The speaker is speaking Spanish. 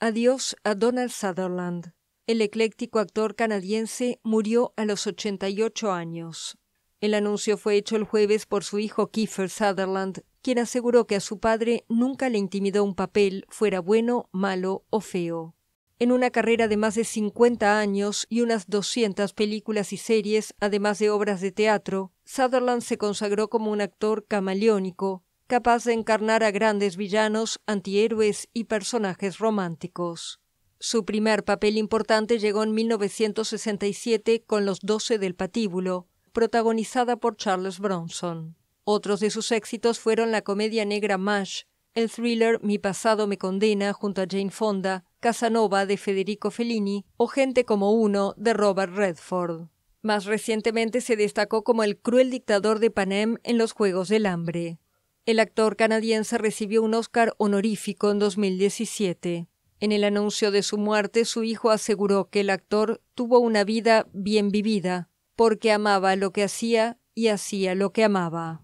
Adiós a Donald Sutherland. El ecléctico actor canadiense murió a los 88 años. El anuncio fue hecho el jueves por su hijo Kiefer Sutherland, quien aseguró que a su padre nunca le intimidó un papel, fuera bueno, malo o feo. En una carrera de más de 50 años y unas 200 películas y series, además de obras de teatro, Sutherland se consagró como un actor camaleónico, capaz de encarnar a grandes villanos, antihéroes y personajes románticos. Su primer papel importante llegó en 1967 con Los Doce del Patíbulo, protagonizada por Charles Bronson. Otros de sus éxitos fueron la comedia negra Mash, el thriller Mi pasado me condena junto a Jane Fonda, Casanova de Federico Fellini o Gente como uno de Robert Redford. Más recientemente se destacó como el cruel dictador de Panem en los Juegos del Hambre. El actor canadiense recibió un Oscar honorífico en 2017. En el anuncio de su muerte, su hijo aseguró que el actor tuvo una vida bien vivida, porque amaba lo que hacía y hacía lo que amaba.